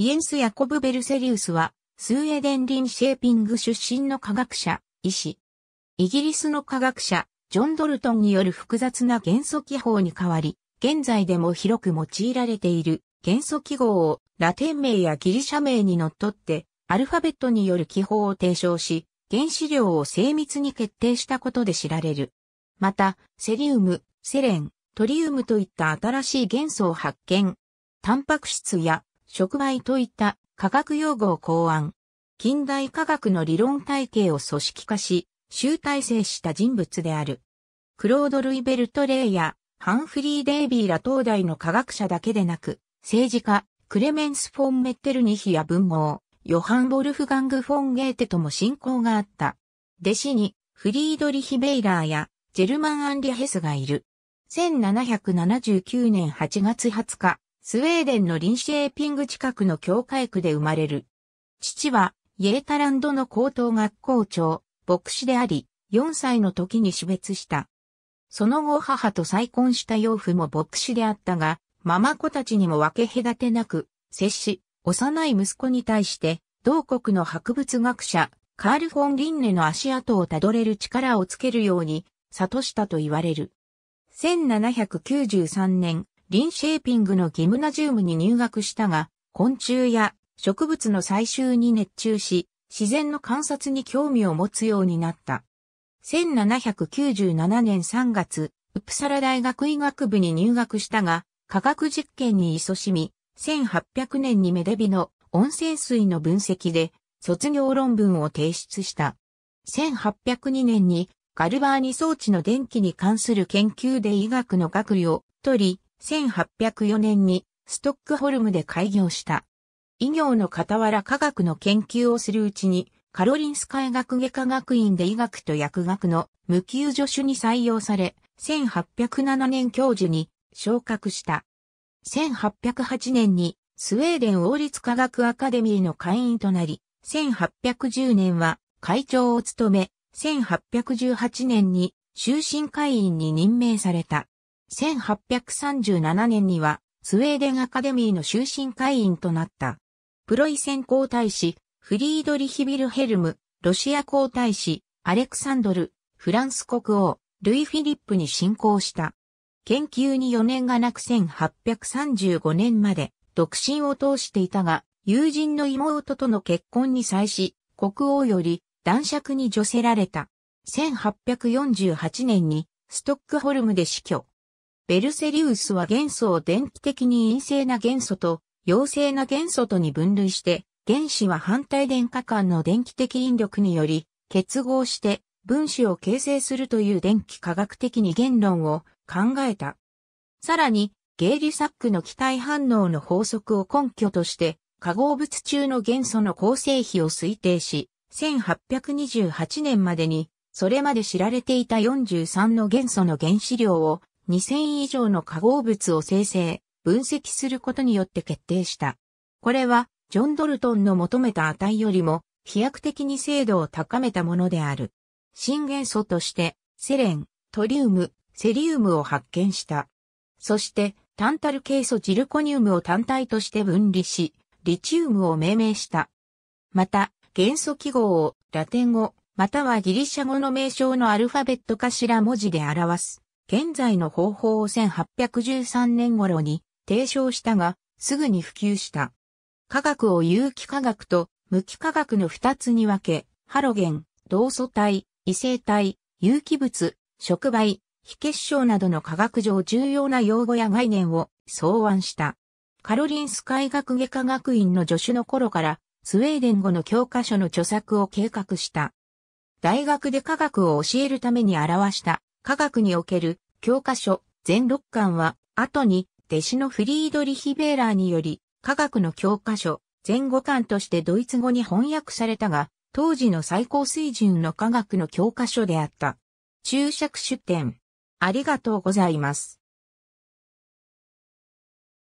イエンス・ヤコブ・ベルセリウスは、スウェーデン・リン・シェーピング出身の科学者、医師。イギリスの科学者、ジョン・ドルトンによる複雑な元素記法に代わり、現在でも広く用いられている元素記号をラテン名やギリシャ名にのっとって、アルファベットによる記法を提唱し、原子量を精密に決定したことで知られる。また、セリウム、セレン、トリウムといった新しい元素を発見。タンパク質や触媒といった科学用語を考案。近代科学の理論体系を組織化し、集大成した人物である。クロード・ルイベルト・レイや、ハンフリー・デイビーら東大の科学者だけでなく、政治家、クレメンス・フォン・メッテルニヒや文豪、ヨハン・ボルフガング・フォン・ゲーテとも親交があった。弟子に、フリードリヒ・ベイラーや、ジェルマン・アンリ・ヘスがいる。1779年8月20日、スウェーデンのリンシェーピング近くの教会区で生まれる。父は、イェータランドの高等学校長、牧師であり、4歳の時に死別した。その後母と再婚した養父も牧師であったが、ママ子たちにも分け隔てなく、接し、幼い息子に対して、同国の博物学者、カール・フォン・リンネの足跡をたどれる力をつけるように、悟したと言われる。1793年、リンシェーピングのギムナジウムに入学したが、昆虫や植物の採集に熱中し、自然の観察に興味を持つようになった。1797年3月、ウプサラ大学医学部に入学したが、科学実験に勤しみ、1800年にメデビの温泉水の分析で卒業論文を提出した。1802年にガルバーニ装置の電気に関する研究で医学の学位を取り、1804年にストックホルムで開業した。医業の傍ら科学の研究をするうちに、カロリンスカイ学外科学院で医学と薬学の無給助手に採用され、1807年教授に昇格した。1808年にスウェーデン王立科学アカデミーの会員となり、1810年は会長を務め、1818年に終身会員に任命された。1837年にはスウェーデンアカデミーの終身会員となった。プロイセン皇太子、フリードリヒ・ビルヘルム、ロシア皇太子、アレクサンドル、フランス国王、ルイ・フィリップに進行した。研究に余念がなく1835年まで独身を通していたが、友人の妹との結婚に際し、国王より男爵に助せられた。1848年にストックホルムで死去。ベルセリウスは元素を電気的に陰性な元素と陽性な元素とに分類して、原子は反対電荷間の電気的引力により結合して分子を形成するという電気科学的に言論を考えた。さらに、ゲイリサックの気体反応の法則を根拠として、化合物中の元素の構成比を推定し、1828年までに、それまで知られていた43の元素の原子量を2000以上の化合物を生成、分析することによって決定した。これは、ジョン・ドルトンの求めた値よりも、飛躍的に精度を高めたものである。新元素として、セレン、トリウム、セリウムを発見した。そして、タンタルケイ素ジルコニウムを単体として分離し、リチウムを命名した。また、元素記号をラテン語、またはギリシャ語の名称のアルファベット頭文字で表す。現在の方法を1813年頃に提唱したが、すぐに普及した。化学を有機化学と無機化学の二つに分け、ハロゲン、同素体、異性体、有機物、触媒、非結晶などの科学上重要な用語や概念を草案した。カロリンス海学外科学院の助手の頃から、スウェーデン語の教科書の著作を計画した。大学で科学を教えるために表した科学における教科書全6巻は、後に弟子のフリードリヒ・ベーラーにより、科学の教科書全5巻としてドイツ語に翻訳されたが、当時の最高水準の科学の教科書であった。注釈出典。ありがとうございます。